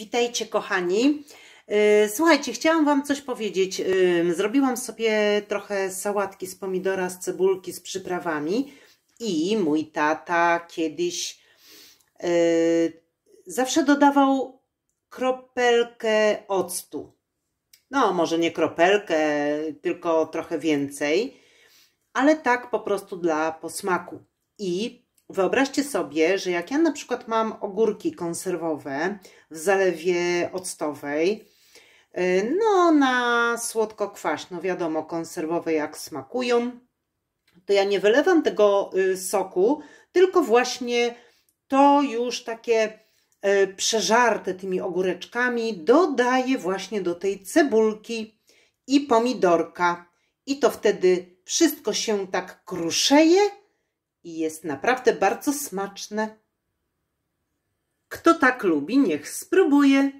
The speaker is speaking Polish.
Witajcie kochani. Y, słuchajcie, chciałam Wam coś powiedzieć. Y, zrobiłam sobie trochę sałatki z pomidora, z cebulki, z przyprawami i mój tata kiedyś y, zawsze dodawał kropelkę octu. No, może nie kropelkę, tylko trochę więcej, ale tak po prostu dla posmaku. I Wyobraźcie sobie, że jak ja na przykład mam ogórki konserwowe w zalewie octowej, y, no na słodko-kwaś, no wiadomo, konserwowe jak smakują, to ja nie wylewam tego y, soku, tylko właśnie to już takie y, przeżarte tymi ogóreczkami dodaję właśnie do tej cebulki i pomidorka. I to wtedy wszystko się tak kruszeje, i jest naprawdę bardzo smaczne. Kto tak lubi, niech spróbuje.